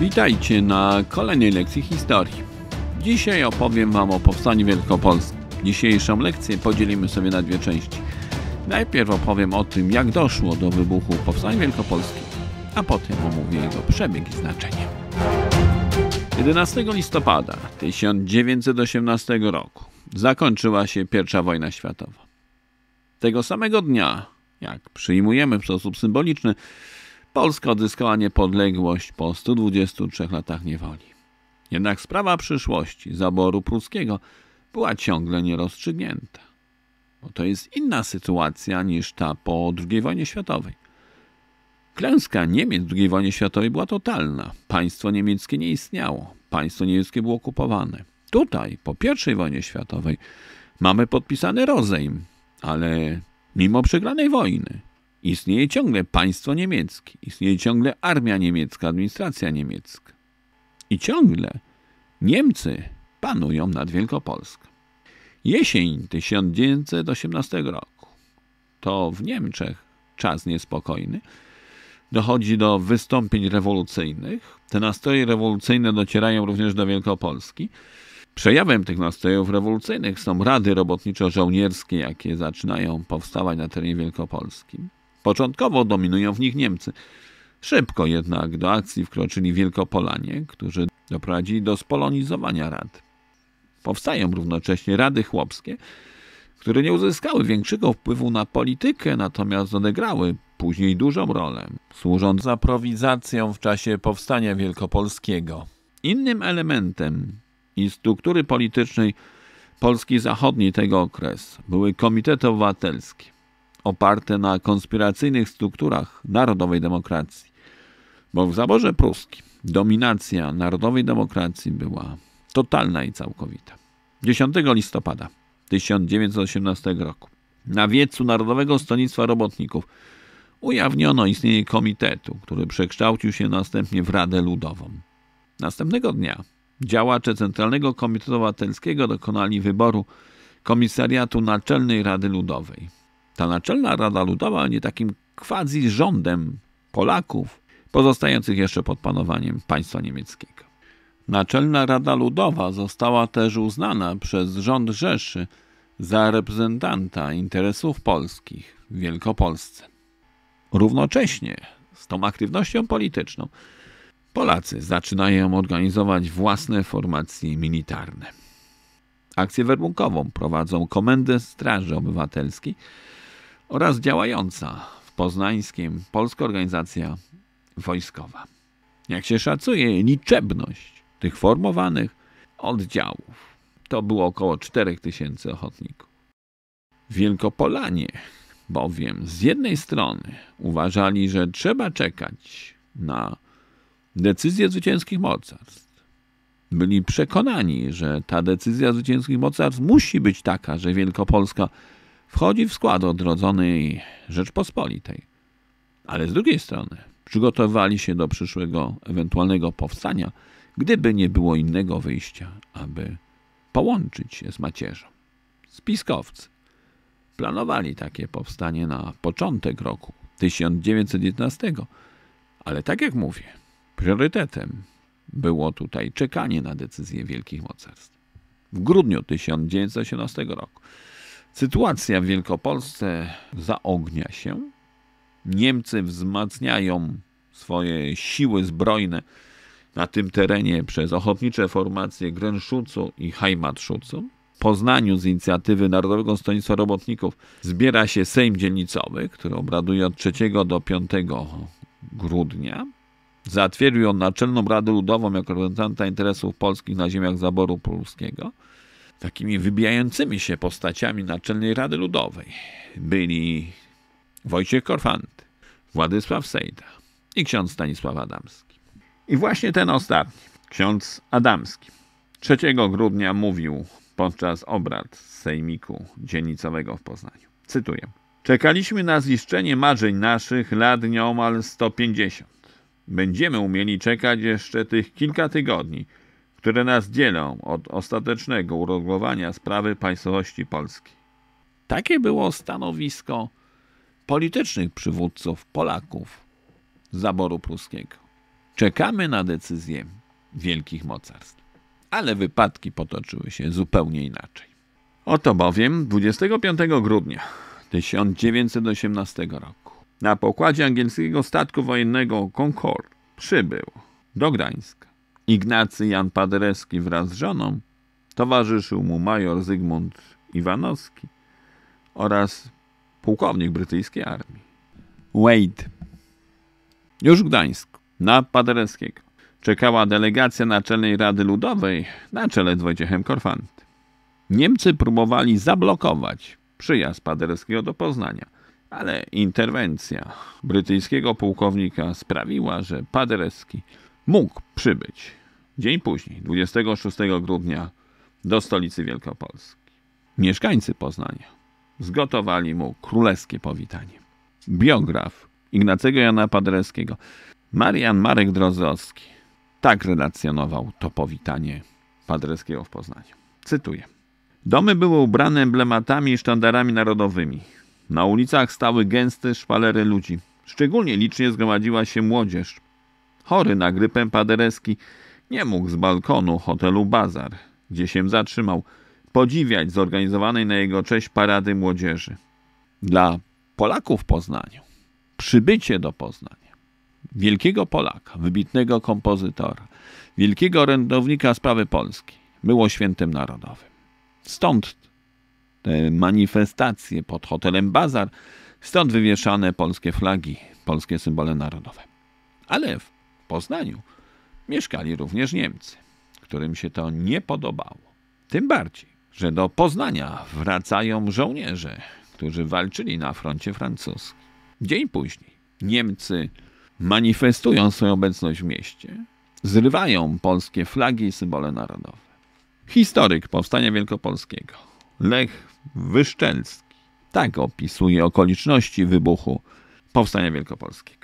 Witajcie na kolejnej lekcji historii. Dzisiaj opowiem Wam o powstaniu Wielkopolskim. Dzisiejszą lekcję podzielimy sobie na dwie części. Najpierw opowiem o tym, jak doszło do wybuchu Powstania Wielkopolskiego, a potem omówię jego przebieg i znaczenie. 11 listopada 1918 roku zakończyła się I wojna światowa. Tego samego dnia, jak przyjmujemy w sposób symboliczny, Polska odzyskała niepodległość po 123 latach niewoli. Jednak sprawa przyszłości zaboru pruskiego była ciągle nierozstrzygnięta. Bo to jest inna sytuacja niż ta po II wojnie światowej. Klęska Niemiec w II wojnie światowej była totalna. Państwo niemieckie nie istniało. Państwo niemieckie było okupowane. Tutaj, po I wojnie światowej, mamy podpisany rozejm, ale mimo przegranej wojny, Istnieje ciągle państwo niemieckie, istnieje ciągle armia niemiecka, administracja niemiecka. I ciągle Niemcy panują nad Wielkopolską. Jesień 1918 roku to w Niemczech czas niespokojny. Dochodzi do wystąpień rewolucyjnych. Te nastroje rewolucyjne docierają również do Wielkopolski. Przejawem tych nastrojów rewolucyjnych są rady robotniczo-żołnierskie, jakie zaczynają powstawać na terenie wielkopolskim. Początkowo dominują w nich Niemcy. Szybko jednak do akcji wkroczyli Wielkopolanie, którzy doprowadzili do spolonizowania rad. Powstają równocześnie rady chłopskie, które nie uzyskały większego wpływu na politykę, natomiast odegrały później dużą rolę, służąc za w czasie powstania wielkopolskiego. Innym elementem i struktury politycznej Polski Zachodniej tego okresu były komitety obywatelskie oparte na konspiracyjnych strukturach narodowej demokracji. Bo w zaborze pruskim dominacja narodowej demokracji była totalna i całkowita. 10 listopada 1918 roku na wiecu Narodowego Stronnictwa Robotników ujawniono istnienie komitetu, który przekształcił się następnie w Radę Ludową. Następnego dnia działacze Centralnego Komitetu Obywatelskiego dokonali wyboru komisariatu Naczelnej Rady Ludowej. Ta Naczelna Rada Ludowa nie takim quasi rządem Polaków, pozostających jeszcze pod panowaniem państwa niemieckiego. Naczelna Rada Ludowa została też uznana przez rząd Rzeszy za reprezentanta interesów polskich w Wielkopolsce. Równocześnie z tą aktywnością polityczną Polacy zaczynają organizować własne formacje militarne. Akcję werbunkową prowadzą komendę Straży Obywatelskiej, oraz działająca w poznańskim Polska Organizacja Wojskowa. Jak się szacuje, liczebność tych formowanych oddziałów to było około 4000 ochotników. Wielkopolanie bowiem z jednej strony uważali, że trzeba czekać na decyzję zwycięskich mocarstw. Byli przekonani, że ta decyzja zwycięskich mocarstw musi być taka, że Wielkopolska wchodzi w skład odrodzonej Rzeczpospolitej. Ale z drugiej strony przygotowali się do przyszłego ewentualnego powstania, gdyby nie było innego wyjścia, aby połączyć się z macierzą. Spiskowcy planowali takie powstanie na początek roku 1919, ale tak jak mówię, priorytetem było tutaj czekanie na decyzję wielkich mocarstw. W grudniu 1918 roku Sytuacja w Wielkopolsce zaognia się. Niemcy wzmacniają swoje siły zbrojne na tym terenie przez ochotnicze formacje Grenszucu i Heimatszucu. Poznaniu z inicjatywy Narodowego Stronnictwa Robotników zbiera się Sejm Dzielnicowy, który obraduje od 3 do 5 grudnia. Zatwierdził on Naczelną Radę Ludową jako reprezentanta interesów polskich na ziemiach zaboru polskiego takimi wybijającymi się postaciami Naczelnej Rady Ludowej byli Wojciech Korfanty, Władysław Sejda i ksiądz Stanisław Adamski. I właśnie ten ostatni, ksiądz Adamski, 3 grudnia mówił podczas obrad Sejmiku Dzielnicowego w Poznaniu. Cytuję. Czekaliśmy na zniszczenie marzeń naszych lat nieomal 150. Będziemy umieli czekać jeszcze tych kilka tygodni – które nas dzielą od ostatecznego uregulowania sprawy państwowości Polski. Takie było stanowisko politycznych przywódców Polaków z zaboru pruskiego. Czekamy na decyzję wielkich mocarstw. Ale wypadki potoczyły się zupełnie inaczej. Oto bowiem 25 grudnia 1918 roku na pokładzie angielskiego statku wojennego *Concorde* przybył do Gdańska Ignacy Jan Paderewski wraz z żoną, towarzyszył mu major Zygmunt Iwanowski oraz pułkownik brytyjskiej armii. Wade. Już w Gdańsku, na Paderewskiego, czekała delegacja Naczelnej Rady Ludowej na czele z Wojciechem Korfanty. Niemcy próbowali zablokować przyjazd Paderewskiego do Poznania, ale interwencja brytyjskiego pułkownika sprawiła, że Paderewski mógł przybyć Dzień później, 26 grudnia, do stolicy Wielkopolski. Mieszkańcy Poznania zgotowali mu królewskie powitanie. Biograf Ignacego Jana Paderewskiego, Marian Marek Drozowski, tak relacjonował to powitanie Paderewskiego w Poznaniu. Cytuję. Domy były ubrane emblematami i sztandarami narodowymi. Na ulicach stały gęste szpalery ludzi. Szczególnie licznie zgromadziła się młodzież. Chory na grypę Paderewski nie mógł z balkonu hotelu Bazar, gdzie się zatrzymał, podziwiać zorganizowanej na jego cześć parady młodzieży. Dla Polaków w Poznaniu, przybycie do Poznania, wielkiego Polaka, wybitnego kompozytora, wielkiego orędownika sprawy Polski, było świętem narodowym. Stąd te manifestacje pod hotelem Bazar, stąd wywieszane polskie flagi, polskie symbole narodowe. Ale w Poznaniu mieszkali również Niemcy, którym się to nie podobało. Tym bardziej, że do Poznania wracają żołnierze, którzy walczyli na froncie francuskim. Dzień później Niemcy manifestują swoją obecność w mieście, zrywają polskie flagi i symbole narodowe. Historyk Powstania Wielkopolskiego, Lech Wyszczelski, tak opisuje okoliczności wybuchu Powstania Wielkopolskiego.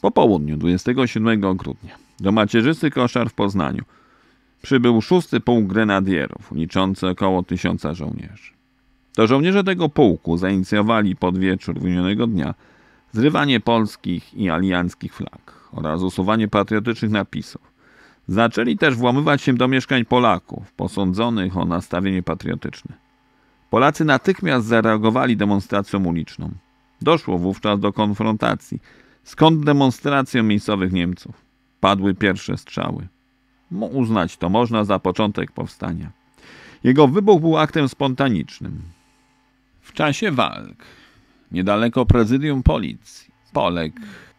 Po południu 27 grudnia do macierzysty koszar w Poznaniu. Przybył szósty pułk grenadierów, liczący około tysiąca żołnierzy. To żołnierze tego pułku zainicjowali pod wieczór minionego dnia zrywanie polskich i alianckich flag oraz usuwanie patriotycznych napisów. Zaczęli też włamywać się do mieszkań Polaków, posądzonych o nastawienie patriotyczne. Polacy natychmiast zareagowali demonstracją uliczną. Doszło wówczas do konfrontacji, skąd demonstracją miejscowych Niemców. Padły pierwsze strzały. Uznać to można za początek powstania. Jego wybuch był aktem spontanicznym. W czasie walk, niedaleko prezydium policji, Polek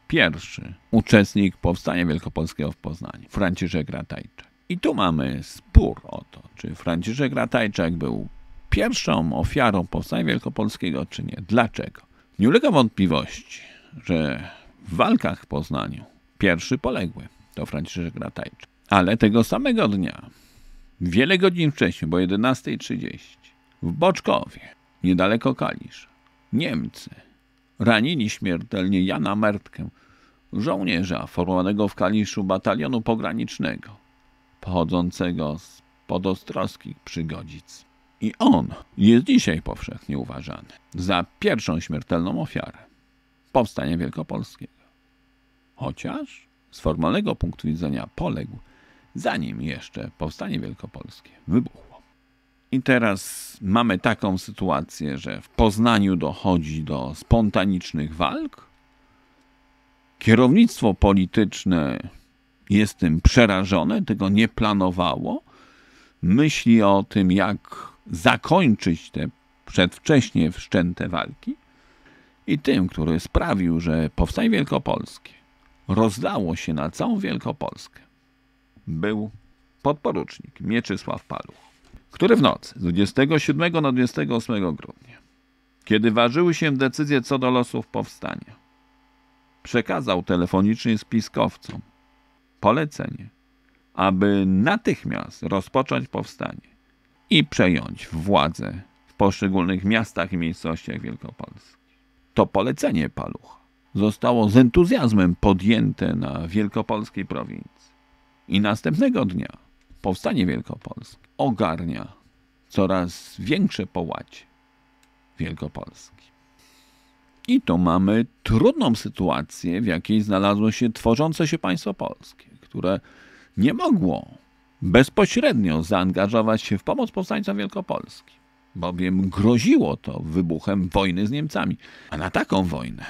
pierwszy uczestnik powstania wielkopolskiego w Poznaniu, Franciszek Ratajczak. I tu mamy spór o to, czy Franciszek Ratajczak był pierwszą ofiarą powstania wielkopolskiego, czy nie. Dlaczego? Nie ulega wątpliwości, że w walkach w Poznaniu pierwszy poległy to Franciszek Ratajczy. Ale tego samego dnia, wiele godzin wcześniej, bo 11.30, w Boczkowie, niedaleko Kalisz, Niemcy ranili śmiertelnie Jana Mertkę, żołnierza formowanego w Kaliszu batalionu pogranicznego, pochodzącego z podostroskich przygodzic. I on jest dzisiaj powszechnie uważany za pierwszą śmiertelną ofiarę powstania wielkopolskiego. Chociaż z formalnego punktu widzenia poległ, zanim jeszcze powstanie wielkopolskie wybuchło. I teraz mamy taką sytuację, że w Poznaniu dochodzi do spontanicznych walk. Kierownictwo polityczne jest tym przerażone, tego nie planowało. Myśli o tym, jak zakończyć te przedwcześnie wszczęte walki. I tym, który sprawił, że powstaje Wielkopolskie rozdało się na całą Wielkopolskę. Był podporucznik Mieczysław Paluch, który w nocy z 27 na 28 grudnia, kiedy ważyły się decyzje co do losów powstania, przekazał telefonicznie spiskowcom polecenie, aby natychmiast rozpocząć powstanie i przejąć władzę w poszczególnych miastach i miejscowościach Wielkopolski. To polecenie Palucha zostało z entuzjazmem podjęte na wielkopolskiej prowincji. I następnego dnia powstanie wielkopolskie ogarnia coraz większe połacie wielkopolski. I to mamy trudną sytuację, w jakiej znalazło się tworzące się państwo polskie, które nie mogło bezpośrednio zaangażować się w pomoc powstańcom Wielkopolski, bowiem groziło to wybuchem wojny z Niemcami. A na taką wojnę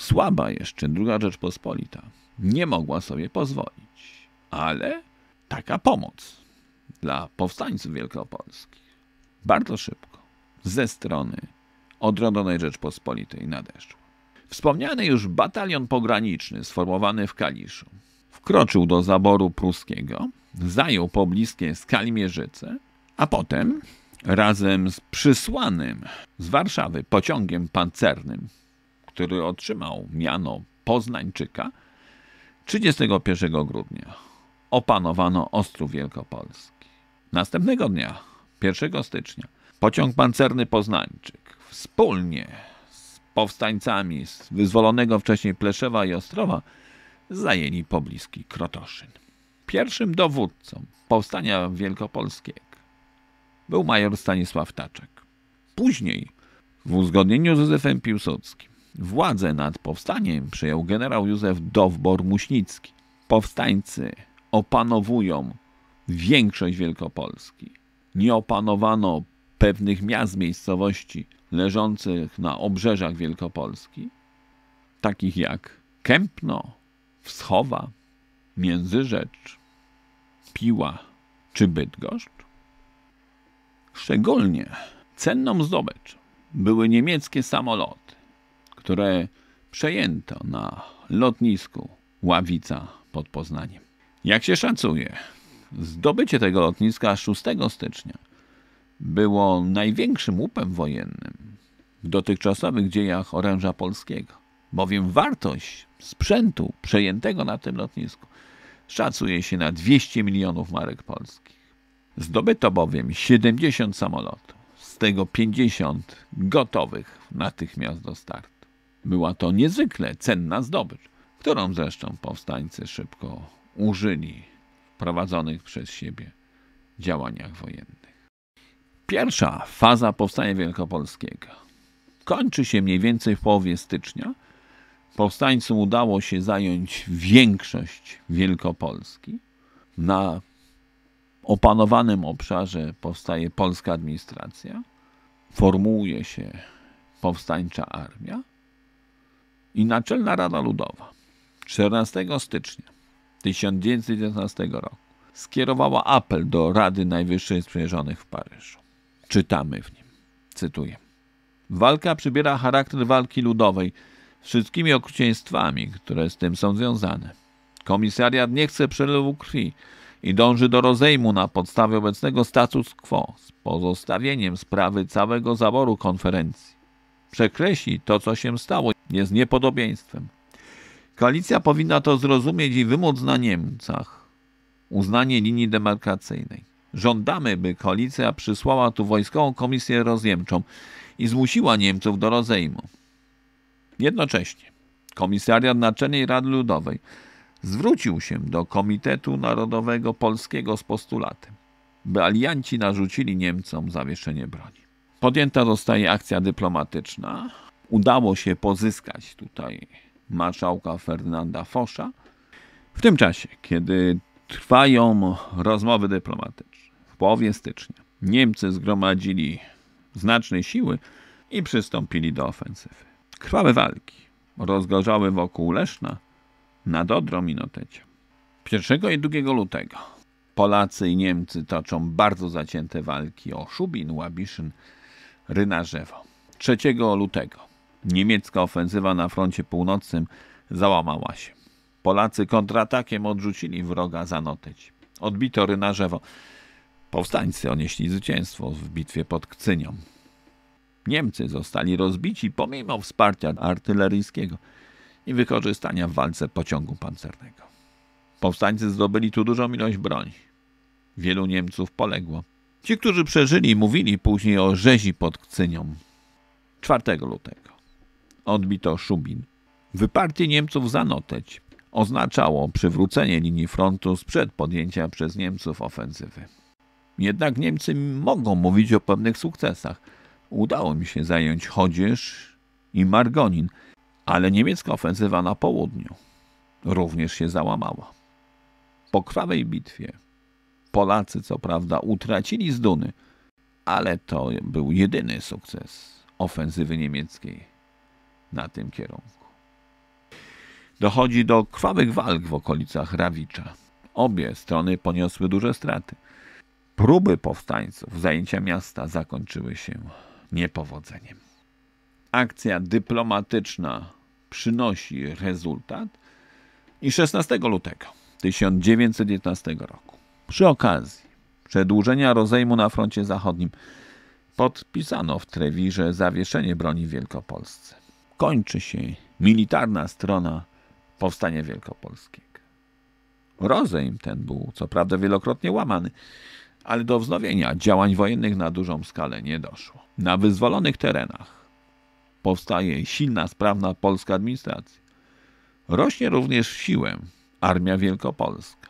Słaba jeszcze druga Rzeczpospolita nie mogła sobie pozwolić, ale taka pomoc dla powstańców wielkopolskich bardzo szybko ze strony odrodzonej Rzeczpospolitej nadeszła. Wspomniany już batalion pograniczny sformowany w Kaliszu wkroczył do zaboru pruskiego, zajął pobliskie Skalmierzyce, a potem razem z przysłanym z Warszawy pociągiem pancernym który otrzymał miano Poznańczyka, 31 grudnia opanowano Ostrów Wielkopolski. Następnego dnia, 1 stycznia, pociąg pancerny Poznańczyk wspólnie z powstańcami z wyzwolonego wcześniej Pleszewa i Ostrowa zajęli pobliski Krotoszyn. Pierwszym dowódcą powstania wielkopolskiego był major Stanisław Taczek. Później, w uzgodnieniu z Józefem Piłsudskim, Władzę nad powstaniem przejął generał Józef Dowbor-Muśnicki. Powstańcy opanowują większość Wielkopolski. Nie opanowano pewnych miast miejscowości leżących na obrzeżach Wielkopolski, takich jak Kępno, Wschowa, Międzyrzecz, Piła czy Bydgoszcz. Szczególnie cenną zdobycz były niemieckie samoloty które przejęto na lotnisku Ławica pod Poznaniem. Jak się szacuje, zdobycie tego lotniska 6 stycznia było największym łupem wojennym w dotychczasowych dziejach oręża polskiego, bowiem wartość sprzętu przejętego na tym lotnisku szacuje się na 200 milionów marek polskich. Zdobyto bowiem 70 samolotów, z tego 50 gotowych natychmiast do startu. Była to niezwykle cenna zdobycz, którą zresztą powstańcy szybko użyli w prowadzonych przez siebie działaniach wojennych. Pierwsza faza powstania wielkopolskiego kończy się mniej więcej w połowie stycznia. Powstańcom udało się zająć większość Wielkopolski. Na opanowanym obszarze powstaje polska administracja, formułuje się powstańcza armia i Naczelna Rada Ludowa 14 stycznia 1919 roku skierowała apel do Rady Najwyższej Sprzymierzonych w Paryżu. Czytamy w nim, cytuję. Walka przybiera charakter walki ludowej z wszystkimi okrucieństwami, które z tym są związane. Komisariat nie chce przelewu krwi i dąży do rozejmu na podstawie obecnego status quo z pozostawieniem sprawy całego zaboru konferencji. Przekreśli to, co się stało jest niepodobieństwem. Koalicja powinna to zrozumieć i wymóc na Niemcach uznanie linii demarkacyjnej. Żądamy, by koalicja przysłała tu wojskową komisję rozjemczą i zmusiła Niemców do rozejmu. Jednocześnie Komisariat Naczelnej Rady Ludowej zwrócił się do Komitetu Narodowego Polskiego z postulatem, by alianci narzucili Niemcom zawieszenie broni. Podjęta zostaje akcja dyplomatyczna, udało się pozyskać tutaj marszałka Fernanda Fosza. W tym czasie, kiedy trwają rozmowy dyplomatyczne, w połowie stycznia Niemcy zgromadzili znaczne siły i przystąpili do ofensywy. Krwawe walki rozgorzały wokół Leszna nad Odrą i Notecią. 1 i 2 lutego Polacy i Niemcy toczą bardzo zacięte walki o Szubin, Łabiszyn, Rynarzewo. 3 lutego Niemiecka ofensywa na froncie północnym załamała się. Polacy kontratakiem odrzucili wroga za Notyć. Odbito Rynarzewo. Powstańcy odnieśli zwycięstwo w bitwie pod Kcynią. Niemcy zostali rozbici pomimo wsparcia artyleryjskiego i wykorzystania w walce pociągu pancernego. Powstańcy zdobyli tu dużą ilość broni. Wielu Niemców poległo. Ci, którzy przeżyli, mówili później o rzezi pod Kcynią 4 lutego odbito Szubin. Wyparcie Niemców za Noteć oznaczało przywrócenie linii frontu sprzed podjęcia przez Niemców ofensywy. Jednak Niemcy mogą mówić o pewnych sukcesach. Udało mi się zająć Chodzież i Margonin, ale niemiecka ofensywa na południu również się załamała. Po krwawej bitwie Polacy co prawda utracili z Duny, ale to był jedyny sukces ofensywy niemieckiej na tym kierunku. Dochodzi do krwawych walk w okolicach Rawicza. Obie strony poniosły duże straty. Próby powstańców zajęcia miasta zakończyły się niepowodzeniem. Akcja dyplomatyczna przynosi rezultat i 16 lutego 1919 roku przy okazji przedłużenia rozejmu na froncie zachodnim podpisano w Trewirze zawieszenie broni w Wielkopolsce kończy się militarna strona powstania wielkopolskiego. Rozejm ten był co prawda wielokrotnie łamany, ale do wznowienia działań wojennych na dużą skalę nie doszło. Na wyzwolonych terenach powstaje silna, sprawna polska administracja. Rośnie również siłę Armia Wielkopolska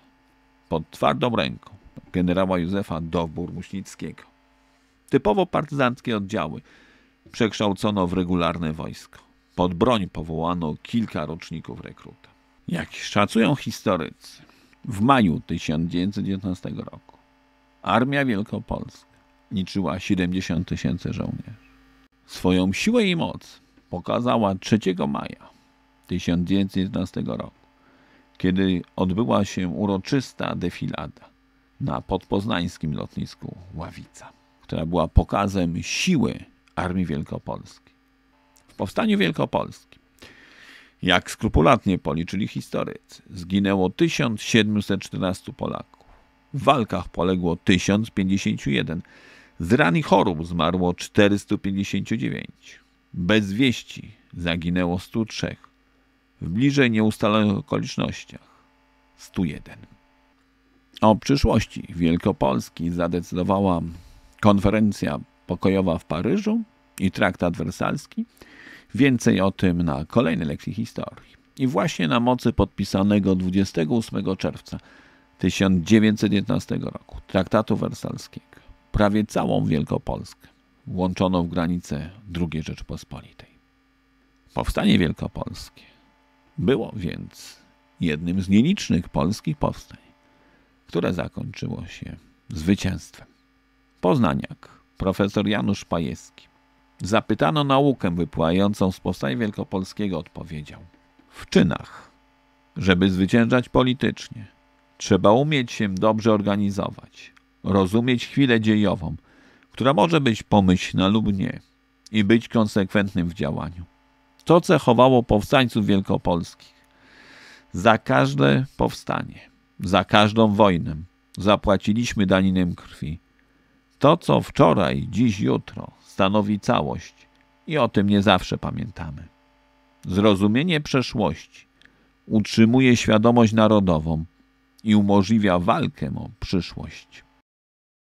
pod twardą ręką generała Józefa Dowbór-Muśnickiego. Typowo partyzanckie oddziały przekształcono w regularne wojsko. Pod broń powołano kilka roczników rekruta. Jak szacują historycy, w maju 1919 roku Armia Wielkopolska liczyła 70 tysięcy żołnierzy. Swoją siłę i moc pokazała 3 maja 1919 roku, kiedy odbyła się uroczysta defilada na podpoznańskim lotnisku Ławica, która była pokazem siły Armii Wielkopolskiej powstaniu wielkopolskim, jak skrupulatnie policzyli historycy, zginęło 1714 Polaków. W walkach poległo 1051. Z ran i chorób zmarło 459. Bez wieści zaginęło 103. W bliżej nieustalonych okolicznościach 101. O przyszłości Wielkopolski zadecydowała konferencja pokojowa w Paryżu i traktat wersalski – Więcej o tym na kolejnej lekcji historii. I właśnie na mocy podpisanego 28 czerwca 1919 roku traktatu wersalskiego prawie całą Wielkopolskę włączono w granice II Rzeczypospolitej. Powstanie Wielkopolskie było więc jednym z nielicznych polskich powstań, które zakończyło się zwycięstwem. Poznaniak, profesor Janusz Pajewski, Zapytano naukę wypływającą z powstań wielkopolskiego, odpowiedział. W czynach, żeby zwyciężać politycznie, trzeba umieć się dobrze organizować, rozumieć chwilę dziejową, która może być pomyślna lub nie, i być konsekwentnym w działaniu. To cechowało powstańców wielkopolskich. Za każde powstanie, za każdą wojnę zapłaciliśmy daninem krwi. To, co wczoraj, dziś, jutro, stanowi całość i o tym nie zawsze pamiętamy. Zrozumienie przeszłości utrzymuje świadomość narodową i umożliwia walkę o przyszłość.